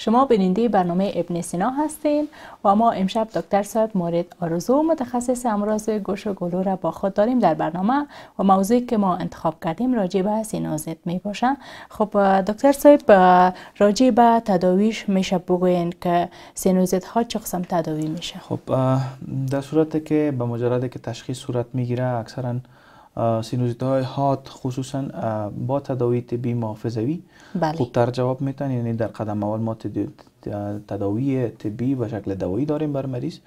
شما بیننده برنامه ابن سینا هستین و ما امشب دکتر صاحب مورد آرزو متخصص امراض گوش و گلو را با خود داریم در برنامه و موضوعی که ما انتخاب کردیم راجع به سینوزیت می خب دکتر صاحب راجع به تداویش میشه بگوین که سینوزیت ها چه قسم تداوی میشه خب در صورتی که به مجرد که تشخیص صورت میگیره اکثرا سینوزیت های هات خصوصا با تداوی طبی محافظوی بله. خوبتر جواب میتن یعنی در قدم اول ما تداوی طبی به شکل دوایی داریم بر مریض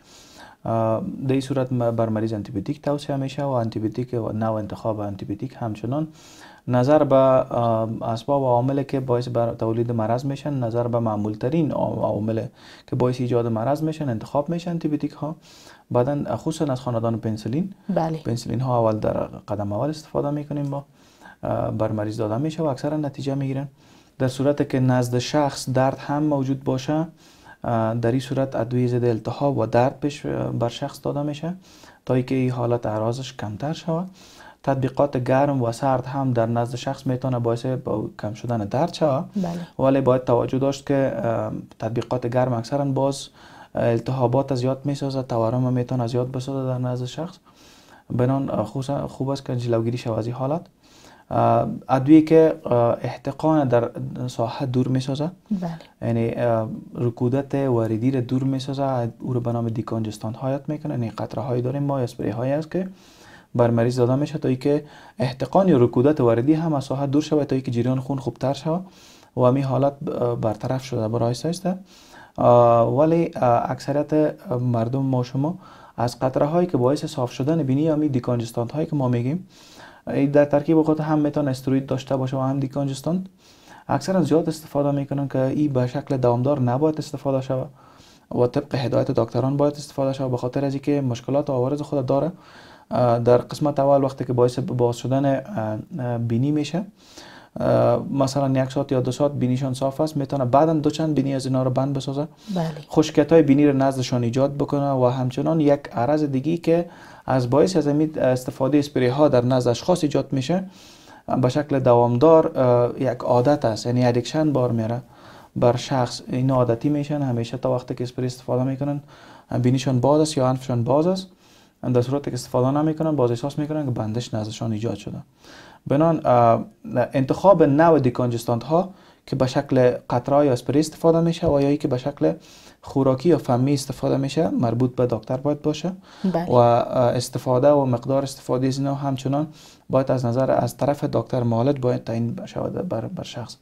در این صورت بر مریض انتیبیوتیک توصیه میشه و انتیبیوتیک نو انتخاب انتیبیوتیک همچنان نظر به اسباب و عامل که باعث تولید مرض میشن نظر به معمولترین عامل که باعث ایجاد مرض میشن انتخاب میشن انتیبیوتیک ها بعدا خصوصا از خاندان پنسلین بله. پنسلین ها اول در قدم اول استفاده میکنیم با بر مریض داده میشه و اکثرا نتیجه میگیرن در صورت که نزد شخص درد هم موجود باشه در این صورت ادویه ضد التهاب و درد پیش بر شخص داده میشه تا که این حالت اعراضش کمتر شود تطبیقات گرم و سرد هم در نزد شخص میتونه باعث با کم شدن درد شود بله. ولی باید توجه داشت که تطبیقات گرم اکثرا باز التهابات زیاد میسازد تورم میتونه زیاد بسازد در نزد شخص بنان خوب است که جلوگیری شود از حالت ادوی که احتقان در ساحه دور می سازه بله. یعنی رکودت واردی را دور می سازه او را به نام دیکانجستان هایت میکنه یعنی قطره هایی داریم ما اسپری هایی است که بر مریض داده میشه تا که احتقان یا رکودت واردی هم از ساحه دور شود تا که جریان خون خوبتر شود و همین حالت برطرف شده برای سایسته ولی اکثریت مردم ما شما از قطره هایی که باعث صاف شدن بینی یا دیکانجستان هایی که ما میگیم در ترکیب خود هم میتون استروید داشته باشه و هم دیکانجستان اکثرا زیاد استفاده میکنن که این به شکل دوامدار نباید استفاده شود و طبق هدایت دکتران باید استفاده شود به خاطر از اینکه مشکلات و عوارض خود داره در قسمت اول وقتی که باعث باز شدن بینی میشه مثلا یک ساعت یا دو ساعت بینیشان صاف است میتونه بعدا دو چند بینی از اینا رو بند بسازه بله. خشکت های بینی رو نزدشان ایجاد بکنه و همچنان یک عرض دیگی که از باعث از استفاده اسپری ها در نزد اشخاص ایجاد میشه به شکل دوامدار یک عادت است یعنی ادیکشن بار میره بر شخص این عادتی میشن همیشه تا وقتی که اسپری استفاده میکنن بینیشان باز است یا انفشان باز است در که استفاده نمیکنن باز احساس میکنن که بندش نزدشان ایجاد شده بنان انتخاب نو دیکانجستانت ها که به شکل قطره یا اسپری استفاده میشه و یا که به شکل خوراکی یا فمی استفاده میشه مربوط به دکتر باید باشه بله. و استفاده و مقدار استفاده از اینا همچنان باید از نظر از طرف دکتر معالج باید تعیین شود بر, بر شخص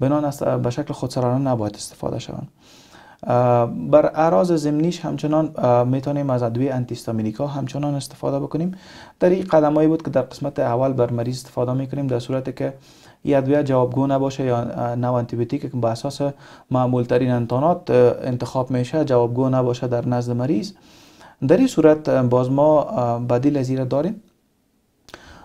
بنان به شکل خودسرانه نباید استفاده شوند بر اعراض زمینیش همچنان میتونیم از ادویه انتیستامینیکا همچنان استفاده بکنیم در این قدمایی بود که در قسمت اول بر مریض استفاده میکنیم در صورت که این ادویه جوابگو نباشه یا نو بیوتیک که به اساس معمول ترین انتانات انتخاب میشه جوابگو نباشه در نزد مریض در این صورت باز ما بدیل از داریم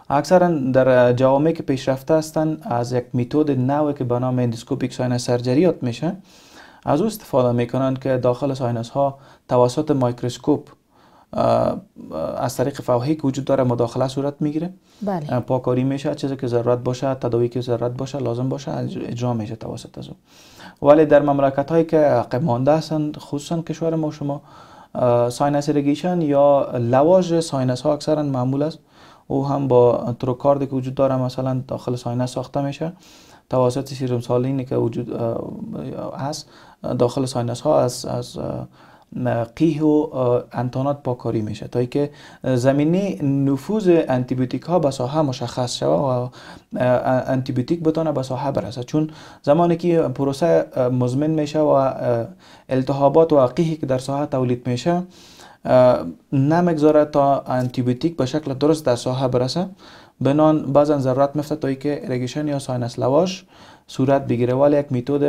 اکثرا در جوامع که پیشرفته هستند از یک میتود نوی که به نام اندوسکوپیک ساینس سرجری میشه از او استفاده می که داخل ساینس ها توسط مایکروسکوپ از طریق فوهی که وجود داره مداخله صورت میگیره بله. پاکاری میشه چیزی که ضرورت باشه تداوی که ضرورت باشه لازم باشه اجرا میشه توسط از او ولی در مملکت هایی که قیمانده هستند خصوصا کشور ما شما ساینس رگیشن یا لواژ ساینس ها اکثرا معمول است او هم با تروکارد که وجود داره مثلا داخل ساینس ساخته میشه توسط سیروم سالینی که وجود هست داخل ساینس ها از, از قیه و انتانات پاکاری میشه تا که زمینی نفوذ انتیبیوتیک ها به ساحه مشخص شوه و انتیبیوتیک بتانه به ساحه برسه چون زمانی که پروسه مزمن میشه و التهابات و قیهی که در ساحه تولید میشه نمیگذاره تا انتیبیوتیک به شکل درست در ساحه برسه به نان بعضا ضرورت میفته تا که ارگیشن یا ساینس لواش صورت بگیره ولی یک میتود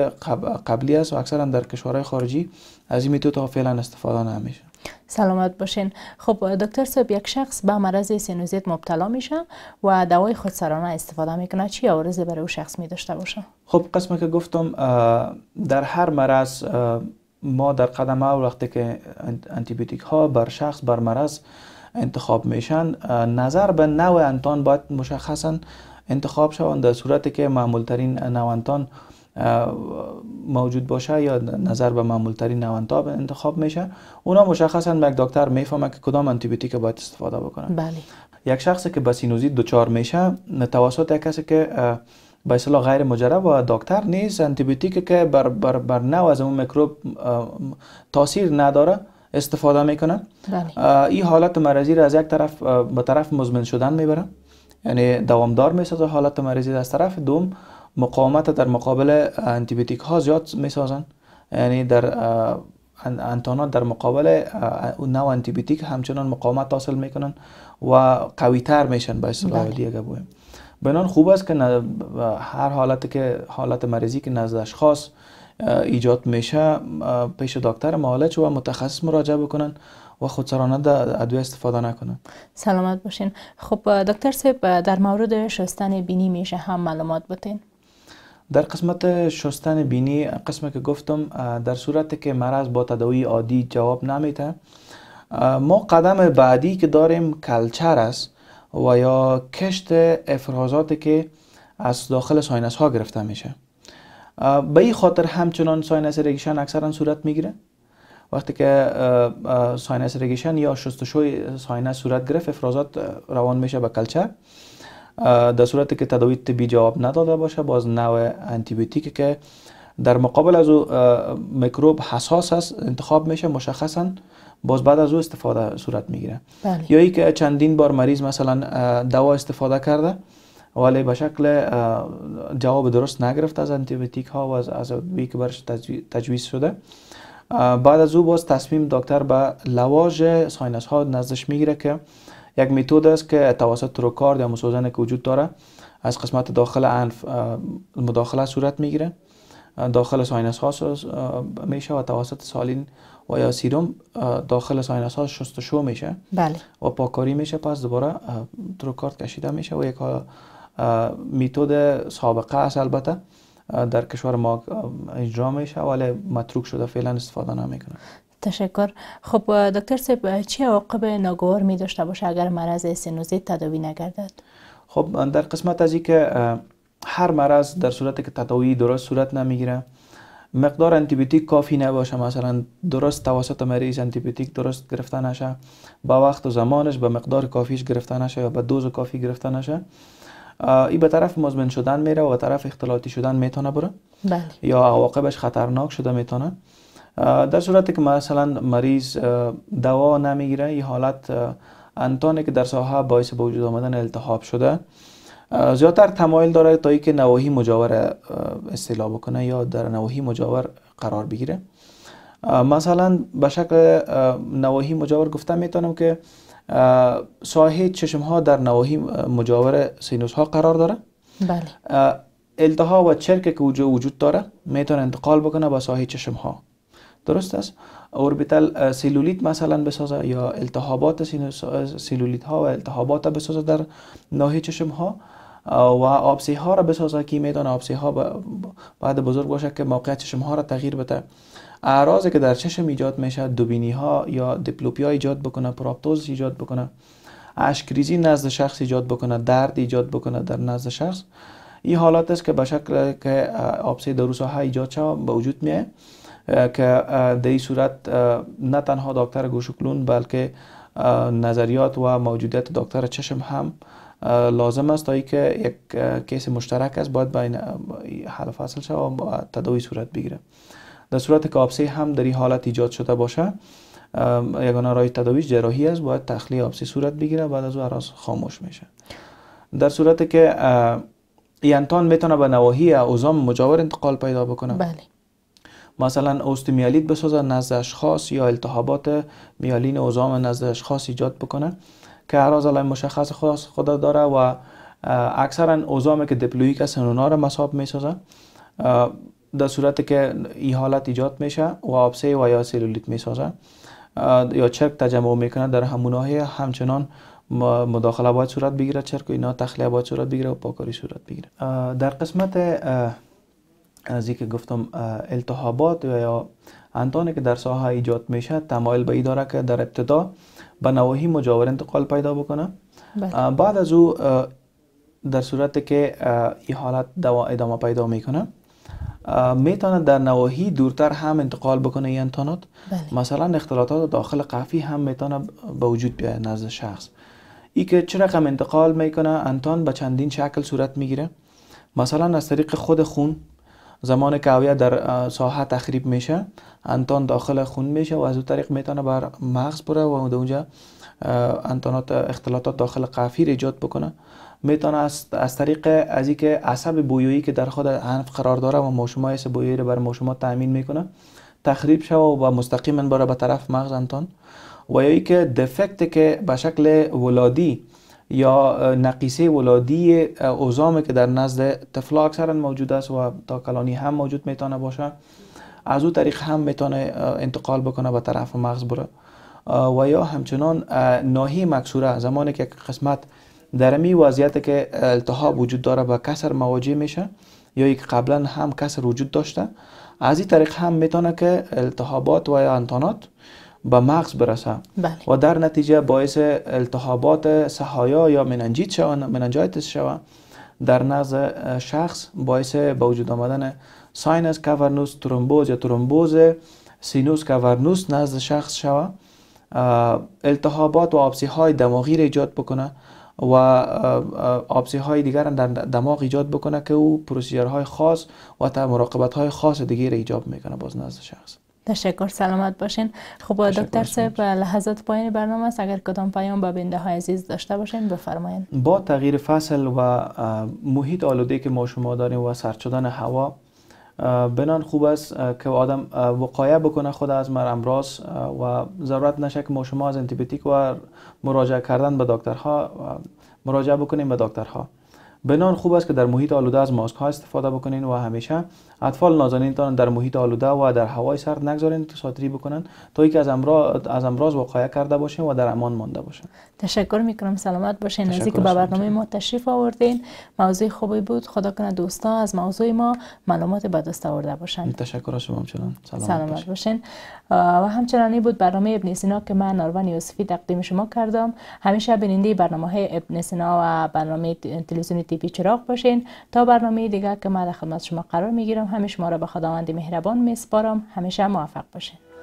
قبلی است و اکثرا در کشورهای خارجی از این میتود ها فعلا استفاده نمیشه سلامت باشین خب دکتر صاحب یک شخص به مرض سینوزیت مبتلا میشه و دوای خودسرانه استفاده میکنه چی عوارضی برای او شخص میداشته باشه خب قسم که گفتم در هر مرض ما در قدم اول وقتی که انتیبیوتیک ها بر شخص بر مرض انتخاب میشن نظر به نو انتان باید مشخصا انتخاب شوند در صورتی که معمولترین انتان موجود باشه یا نظر به معمولترین انتاب انتخاب میشه اونا مشخصا یک دکتر میفهمه که کدام آنتیبیوتیک باید استفاده بکنه بله. یک شخصی که به دو دچار میشه توسط یک کسی که به اصطلاح غیر مجرب و دکتر نیست انتیبیوتیک که بر, بر, بر نو از اون میکروب تاثیر نداره استفاده میکنه بله. این حالت مرضی را از یک طرف به طرف مزمن شدن میبره یعنی دوامدار میسازه حالت مرضی از طرف دوم مقاومت در مقابل انتیبیوتیک ها زیاد میسازن یعنی در انتانات در مقابل نو همچنان مقاومت حاصل میکنن و قوی تر میشن به اصطلاح بله. دیگه بنان خوب است که هر حالت که حالت مریضی که نزد اشخاص ایجاد میشه پیش دکتر معالج و متخصص مراجعه بکنن و خودسرانه در ادویه استفاده نکنن سلامت باشین خب دکتر صاحب در مورد شستن بینی میشه هم معلومات بتین در قسمت شستن بینی قسم که گفتم در صورت که مرض با تداوی عادی جواب نمیده ما قدم بعدی که داریم کلچر است و یا کشت افرازاتی که از داخل ساینس ها گرفته میشه به این خاطر همچنان ساینس ریگیشن اکثرا صورت میگیره وقتی که ساینس ریگیشن یا شستشوی ساینس صورت گرفت افرازات روان میشه به کلچر در صورتی که تداوی طبی جواب نداده باشه باز نوع انتیبیوتیک که در مقابل از او میکروب حساس است انتخاب میشه مشخصا باز بعد از او استفاده صورت میگیره بله. یا ای که چندین بار مریض مثلا دوا استفاده کرده ولی به شکل جواب درست نگرفت از انتیبیوتیک ها و از, برش تجویز شده بعد از او باز تصمیم دکتر به لواژ ساینس ها نزدش میگیره که یک میتود است که توسط تروکارد یا مسوزن که وجود داره از قسمت داخل انف مداخله صورت میگیره داخل ساینس ها میشه و توسط سالین و یا سیروم داخل ساینس ها شستشو میشه بله. و پاکاری میشه پس دوباره تروکارد کشیده میشه و یک میتود سابقه است البته در کشور ما اجرا میشه ولی متروک شده فعلا استفاده نمیکنه تشکر خب دکتر سیب چه عواقب ناگوار می داشته باشه اگر مرض سینوزیت تداوی نگردد خب در قسمت از که هر مرض در صورتی که تداوی درست صورت نمیگیره مقدار انتیبیوتیک کافی نباشه مثلا درست توسط مریض انتیبیوتیک درست گرفته نشه با وقت و زمانش به مقدار کافیش گرفته نشه یا به دوز کافی گرفته نشه این به طرف مزمن شدن میره و به طرف اختلاطی شدن میتونه بره بله. یا عواقبش خطرناک شده میتونه در صورتی که مثلا مریض دوا نمیگیره این حالت انتانی که در ساحه باعث به وجود آمدن التهاب شده زیادتر تمایل داره تا که نواحی مجاور استلا بکنه یا در نواحی مجاور قرار بگیره مثلا به شکل نواحی مجاور گفته میتونم که ساحه چشم ها در نواحی مجاور سینوس ها قرار داره بله التها و چرک که وجود داره میتونه انتقال بکنه با ساحه چشم ها درست است اوربیتال سلولیت مثلا بسازه یا التهابات سلولیت ها و التهابات بسازه در ناحیه چشم ها و آبسی ها را بسازه که میدان آبسی ها بعد بزرگ باشه که موقعیت چشم ها را تغییر بده اعراضی که در چشم ایجاد میشه دوبینی ها یا دیپلوپیا ایجاد بکنه پراپتوز ایجاد بکنه اشکریزی نزد شخص ایجاد بکنه درد ایجاد بکنه در نزد شخص این حالات است که به شکل که آبسه دروسا ها ایجاد شد به وجود میه که در این صورت نه تنها دکتر گوشکلون بلکه نظریات و موجودیت دکتر چشم هم لازم است تا ای که یک کیس مشترک است باید بین حل فصل شد و تداوی صورت بگیره در صورت که آبسه هم در این حالت ایجاد شده باشه یگانه رای تداویش جراحی است باید تخلیه آبسه صورت بگیره بعد از او عراض خاموش میشه در صورت که ینتان میتونه به نواحی اوزام مجاور انتقال پیدا بکنه بله مثلا اوستمیالیت بسازه نزد اشخاص یا التهابات میالین اوزام نزد اشخاص ایجاد بکنه که هر از مشخص خاص خدا داره و اکثرا اوزامی که دیپلویک هستن اونا رو مصاب میسازن در صورت که این حالت ایجاد میشه و آبسه و یا سلولیت میسازه یا چرک تجمع میکنه در همون ناحیه همچنان مداخله باید صورت بگیره چرک و اینا تخلیه باید صورت بگیره و پاکاری صورت بگیره در قسمت از که گفتم التهابات یا انتانی که در ساحه ایجاد میشه تمایل به ای داره که در ابتدا به نواهی مجاور انتقال پیدا بکنه بله. بعد از او در صورت که این حالت ادامه پیدا میکنه میتونه در نواحی دورتر هم انتقال بکنه این انتانات بله. مثلا اختلاطات داخل قفی هم میتونه به وجود بیایه نزد شخص ای که چه رقم انتقال میکنه انتان به چندین شکل صورت میگیره مثلا از طریق خود خون زمان که اویا در ساحه تخریب میشه انتان داخل خون میشه و از اون طریق میتونه بر مغز بره و اونجا انتانات اختلاطات داخل قفی ایجاد بکنه میتونه از طریق از اینکه عصب بویایی که در خود حنف قرار داره و موشومای ایس بویایی رو بر موشما تامین میکنه تخریب شوه و مستقیما بره به طرف مغز انتان و یا که دفکت که به شکل ولادی یا نقیصه ولادی اوزام که در نزد طفل اکثرا موجود است و تا کلانی هم موجود میتونه باشه از او طریق هم میتونه انتقال بکنه به طرف مغز بره و یا همچنان ناهی مکسوره زمانی که قسمت در می وضعیت که التهاب وجود داره و کسر مواجه میشه یا یک قبلا هم کسر وجود داشته از این طریق هم میتونه که التهابات و یا انتانات به مغز برسه بله. و در نتیجه باعث التهابات سهایا یا مننجیت شوه مننجایتس شوه در نزد شخص باعث به وجود آمدن ساینس کاورنوس ترومبوز یا ترومبوز سینوس کاورنوس نزد شخص شوه التهابات و آبسی های دماغی را ایجاد بکنه و آبسی های دیگر در دماغ ایجاد بکنه که او پروسیجر های خاص و تا مراقبت های خاص دیگه را ایجاب میکنه باز نزد شخص تشکر سلامت باشین خب دکتر صاحب لحظات پایین برنامه است اگر کدام پیام به بینده های عزیز داشته باشین بفرمایید با تغییر فصل و محیط آلوده که ما شما داریم و سرد شدن هوا بنان خوب است که آدم وقایه بکنه خود از مر امراض و ضرورت نشه که ما شما از انتیبیوتیک و مراجعه کردن به دکترها مراجعه بکنیم به دکترها بنان خوب است که در محیط آلوده از ماسک ها استفاده بکنین و همیشه اطفال تا در محیط آلوده و در هوای سرد نگذارین ساتری بکنن تا که از امراض از امراض وقایع کرده باشین و در امان مانده باشین تشکر می کنم سلامت باشین از که به برنامه ما تشریف آوردین موضوع خوبی بود خدا کنه دوستا از موضوع ما معلومات به دست آورده باشن تشکر از شما همچنان سلامت, سلامت باشین و همچنانی بود برنامه ابن سینا که من نارون یوسفی تقدیم شما کردم همیشه بیننده برنامه های ابن سینا و برنامه تلویزیونی بی بیچراغ باشین تا برنامه دیگر که من در خدمت شما قرار میگیرم همیشه ما را به خداوند مهربان میسپارم همیشه موفق باشین